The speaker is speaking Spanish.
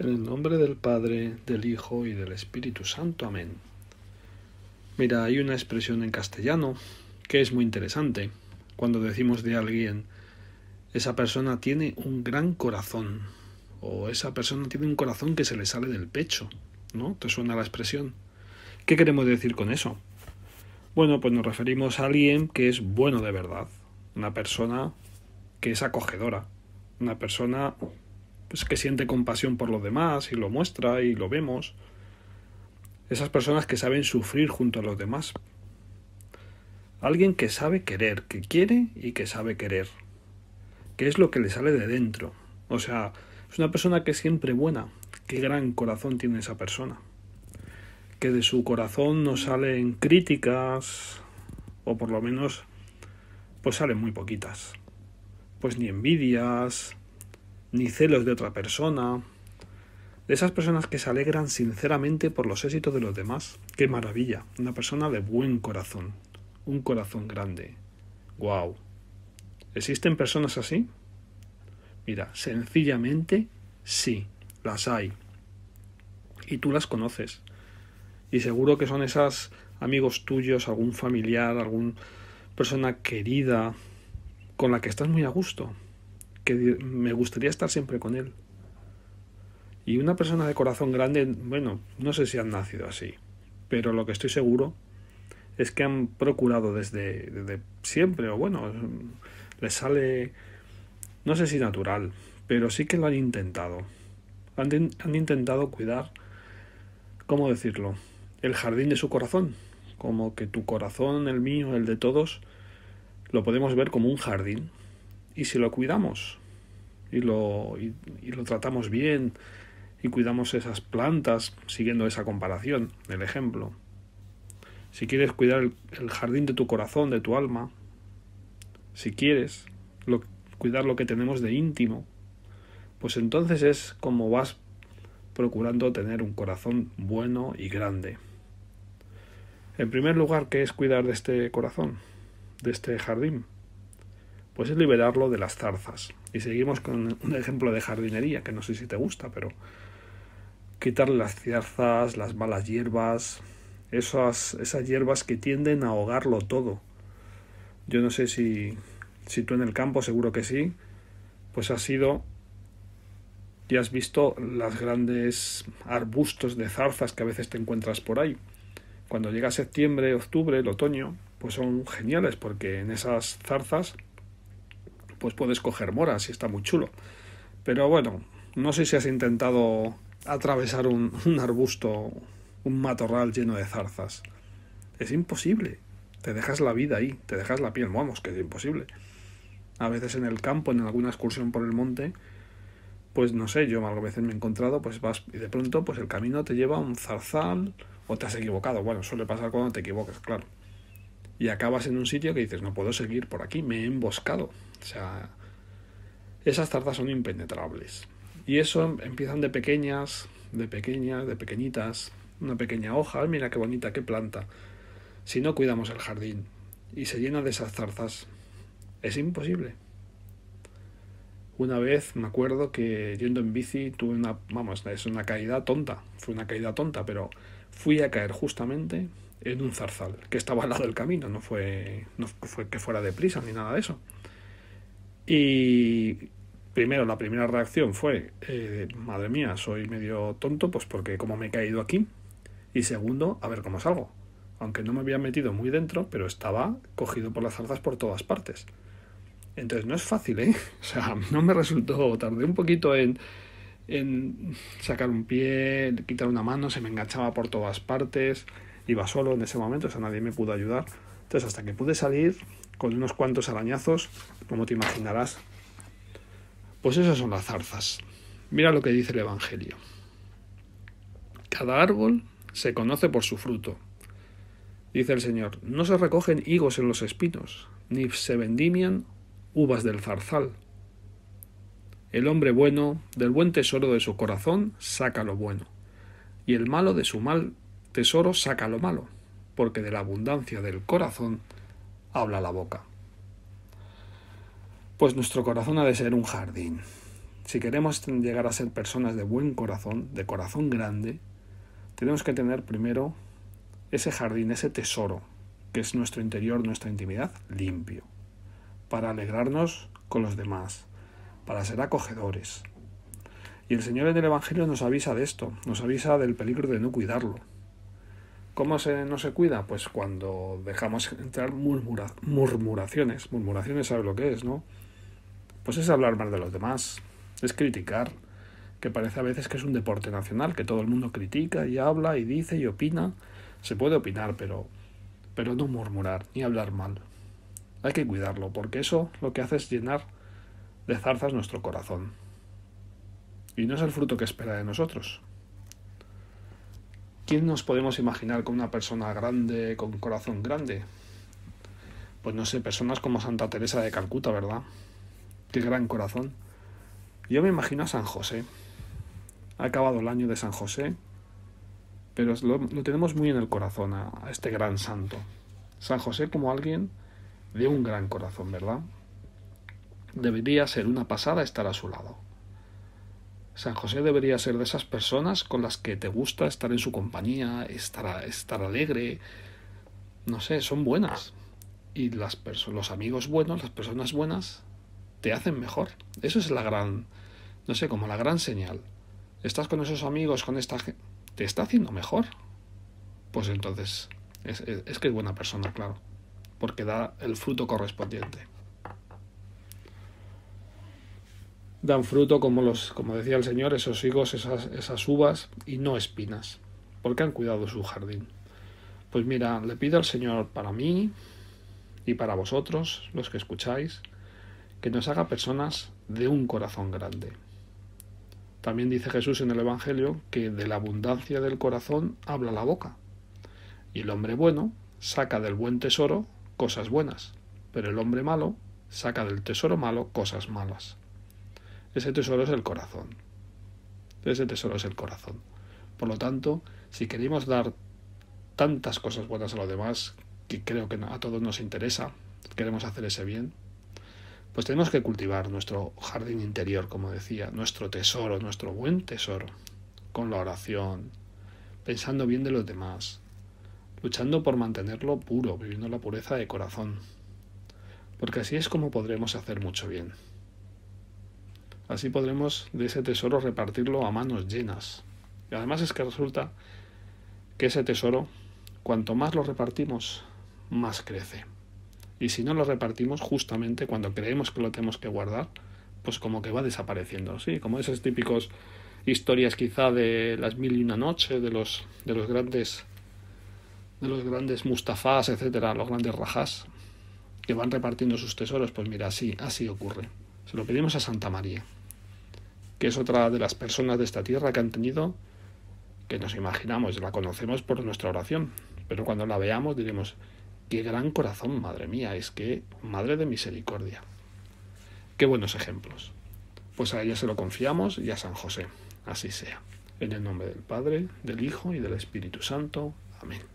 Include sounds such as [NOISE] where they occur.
En el nombre del Padre, del Hijo y del Espíritu Santo. Amén. Mira, hay una expresión en castellano que es muy interesante. Cuando decimos de alguien, esa persona tiene un gran corazón, o esa persona tiene un corazón que se le sale del pecho, ¿no? ¿Te suena la expresión? ¿Qué queremos decir con eso? Bueno, pues nos referimos a alguien que es bueno de verdad, una persona que es acogedora, una persona pues, que siente compasión por los demás y lo muestra y lo vemos. Esas personas que saben sufrir junto a los demás. Alguien que sabe querer, que quiere y que sabe querer. Que es lo que le sale de dentro. O sea, es una persona que es siempre buena. Qué gran corazón tiene esa persona. Que de su corazón no salen críticas, o por lo menos, pues salen muy poquitas. Pues ni envidias, ni celos de otra persona. De esas personas que se alegran sinceramente por los éxitos de los demás. ¡Qué maravilla! Una persona de buen corazón. Un corazón grande. ¡Wow! ¿Existen personas así? Mira, sencillamente sí, las hay. Y tú las conoces. Y seguro que son esas amigos tuyos, algún familiar, alguna persona querida con la que estás muy a gusto que me gustaría estar siempre con él. Y una persona de corazón grande, bueno, no sé si han nacido así, pero lo que estoy seguro es que han procurado desde, siempre, o bueno, les sale, no sé si natural, pero sí que lo han intentado. Han, han intentado cuidar, ¿cómo decirlo? El jardín de su corazón, como que tu corazón, el mío, el de todos, lo podemos ver como un jardín y si lo cuidamos y lo, y, lo tratamos bien y cuidamos esas plantas siguiendo esa comparación, el ejemplo. Si quieres cuidar el, jardín de tu corazón, de tu alma, si quieres cuidar lo que tenemos de íntimo, pues entonces es como vas procurando tener un corazón bueno y grande. En primer lugar, ¿qué es cuidar de este corazón, de este jardín? pues es liberarlo de las zarzas. Y seguimos con un ejemplo de jardinería, que no sé si te gusta, pero quitarle las zarzas, las malas hierbas, esas, esas hierbas que tienden a ahogarlo todo. Yo no sé si, si tú en el campo, seguro que sí, pues has sido y has visto las grandes arbustos de zarzas que a veces te encuentras por ahí. Cuando llega septiembre, octubre, el otoño, pues son geniales porque en esas zarzas pues puedes coger moras y está muy chulo. Pero bueno, no sé si has intentado atravesar un, arbusto, un matorral lleno de zarzas. Es imposible. Te dejas la vida ahí, te dejas la piel, vamos, que es imposible. A veces en el campo, en alguna excursión por el monte, pues no sé, yo a veces me he encontrado, pues vas y de pronto pues el camino te lleva a un zarzal o te has equivocado. Bueno, suele pasar cuando te equivocas, claro. Y acabas en un sitio que dices, no puedo seguir por aquí, me he emboscado. O sea, esas zarzas son impenetrables. Y eso empiezan de pequeñas, de pequeñas, de pequeñitas, una pequeña hoja, mira qué bonita, qué planta. Si no cuidamos el jardín y se llena de esas zarzas, es imposible. Una vez me acuerdo que yendo en bici tuve una, vamos, es una caída tonta, fue una caída tonta, pero fui a caer justamente en un zarzal que estaba al lado del camino, no fue, no fue que fuera de prisa ni nada de eso. Y primero, la primera reacción fue, eh, madre mía, soy medio tonto, pues porque como me he caído aquí. Y segundo, a ver cómo salgo. Aunque no me había metido muy dentro, pero estaba cogido por las zarzas por todas partes. Entonces no es fácil, ¿eh? [LAUGHS] O sea, no me resultó, tardé un poquito en, en sacar un pie, quitar una mano, se me enganchaba por todas partes, iba solo en ese momento, o sea, nadie me pudo ayudar. Entonces hasta que pude salir, con unos cuantos arañazos, como te imaginarás. Pues esas son las zarzas. Mira lo que dice el Evangelio. Cada árbol se conoce por su fruto. Dice el Señor, no se recogen higos en los espinos, ni se vendimian uvas del zarzal. El hombre bueno, del buen tesoro de su corazón, saca lo bueno, y el malo de su mal tesoro saca lo malo, porque de la abundancia del corazón habla la boca. Pues nuestro corazón ha de ser un jardín. Si queremos llegar a ser personas de buen corazón, de corazón grande, tenemos que tener primero ese jardín, ese tesoro, que es nuestro interior, nuestra intimidad, limpio, para alegrarnos con los demás, para ser acogedores. Y el Señor en el Evangelio nos avisa de esto, nos avisa del peligro de no cuidarlo, ¿Cómo se, no se cuida? Pues cuando dejamos entrar murmuraciones. Murmuraciones, sabe lo que es, no? Pues es hablar mal de los demás, es criticar, que parece a veces que es un deporte nacional, que todo el mundo critica y habla y dice y opina. Se puede opinar, pero, pero no murmurar ni hablar mal. Hay que cuidarlo, porque eso lo que hace es llenar de zarzas nuestro corazón. Y no es el fruto que espera de nosotros. ¿Quién nos podemos imaginar con una persona grande, con corazón grande? Pues no sé, personas como Santa Teresa de Calcuta, ¿verdad? Qué gran corazón. Yo me imagino a San José. Ha acabado el año de San José, pero lo, tenemos muy en el corazón a este gran santo. San José como alguien de un gran corazón, ¿verdad? Debería ser una pasada estar a su lado. San José debería ser de esas personas con las que te gusta estar en su compañía, estar, estar alegre. No sé, son buenas. Y las los amigos buenos, las personas buenas, te hacen mejor. Eso es la gran, no sé, como la gran señal. Estás con esos amigos, con esta gente, te está haciendo mejor. Pues entonces, es que es buena persona, claro, porque da el fruto correspondiente. dan fruto como los, como decía el Señor, esos higos, esas, esas uvas y no espinas, porque han cuidado su jardín. Pues mira, le pido al Señor para mí y para vosotros, los que escucháis, que nos haga personas de un corazón grande. También dice Jesús en el Evangelio que de la abundancia del corazón habla la boca. Y el hombre bueno saca del buen tesoro cosas buenas, pero el hombre malo saca del tesoro malo cosas malas. Ese tesoro es el corazón. Ese tesoro es el corazón. Por lo tanto, si queremos dar tantas cosas buenas a los demás, que creo que a todos nos interesa, queremos hacer ese bien, pues tenemos que cultivar nuestro jardín interior, como decía, nuestro tesoro, nuestro buen tesoro, con la oración, pensando bien de los demás, luchando por mantenerlo puro, viviendo la pureza de corazón, porque así es como podremos hacer mucho bien. Así podremos de ese tesoro repartirlo a manos llenas. Y además es que resulta que ese tesoro, cuanto más lo repartimos, más crece. Y si no lo repartimos justamente cuando creemos que lo tenemos que guardar, pues como que va desapareciendo, ¿sí? Como esas típicas historias quizá de las mil y una noche, de los, de los grandes de los grandes mustafás, etcétera, los grandes rajás, que van repartiendo sus tesoros, pues mira, así, así ocurre. Se lo pedimos a Santa María, que es otra de las personas de esta tierra que han tenido, que nos imaginamos, la conocemos por nuestra oración, pero cuando la veamos diremos, qué gran corazón, madre mía, es que, madre de misericordia. Qué buenos ejemplos. Pues a ella se lo confiamos y a San José. Así sea. En el nombre del Padre, del Hijo y del Espíritu Santo. Amén.